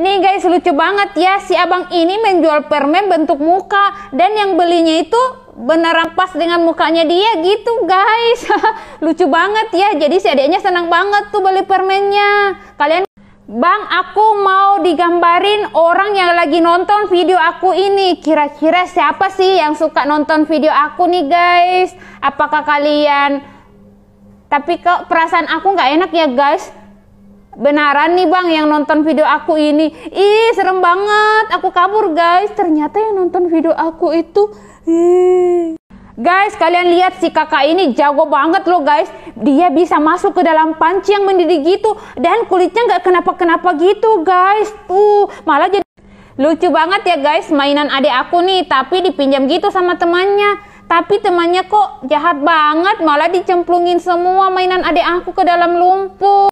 Nih guys lucu banget ya si abang ini menjual permen bentuk muka dan yang belinya itu beneran pas dengan mukanya dia gitu guys lucu banget ya jadi si adiknya senang banget tuh beli permennya kalian Bang, aku mau digambarin orang yang lagi nonton video aku ini. Kira-kira siapa sih yang suka nonton video aku nih, guys? Apakah kalian? Tapi kok perasaan aku nggak enak ya, guys? benaran nih bang yang nonton video aku ini ih serem banget aku kabur guys ternyata yang nonton video aku itu ih. guys kalian lihat si kakak ini jago banget loh guys dia bisa masuk ke dalam panci yang mendidih gitu dan kulitnya gak kenapa-kenapa gitu guys tuh malah jadi lucu banget ya guys mainan adik aku nih tapi dipinjam gitu sama temannya tapi temannya kok jahat banget malah dicemplungin semua mainan adik aku ke dalam lumpur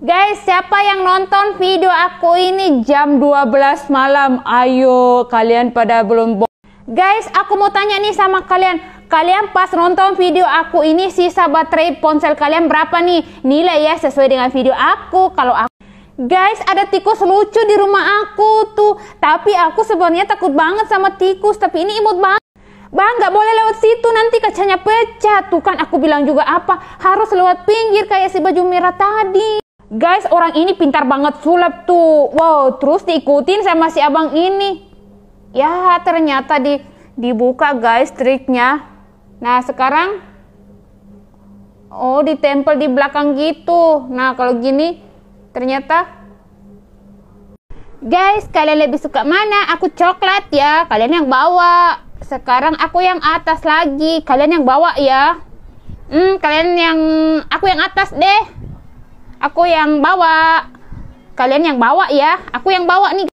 Guys, siapa yang nonton video aku ini jam 12 malam? Ayo, kalian pada belum Guys, aku mau tanya nih sama kalian. Kalian pas nonton video aku ini sisa baterai ponsel kalian berapa nih? Nilai ya sesuai dengan video aku. Kalau aku Guys, ada tikus lucu di rumah aku tuh. Tapi aku sebenarnya takut banget sama tikus, tapi ini imut banget. Bang, nggak boleh lewat situ nanti kacanya pecah. Tuh kan aku bilang juga apa? Harus lewat pinggir kayak si baju merah tadi. Guys, orang ini pintar banget sulap tuh. Wow, terus diikutin sama si abang ini. Ya, ternyata di dibuka guys triknya. Nah, sekarang oh ditempel di belakang gitu. Nah, kalau gini ternyata Guys, kalian lebih suka mana? Aku coklat ya. Kalian yang bawa. Sekarang aku yang atas lagi. Kalian yang bawa ya. Hmm, kalian yang aku yang atas deh. Aku yang bawa. Kalian yang bawa ya. Aku yang bawa nih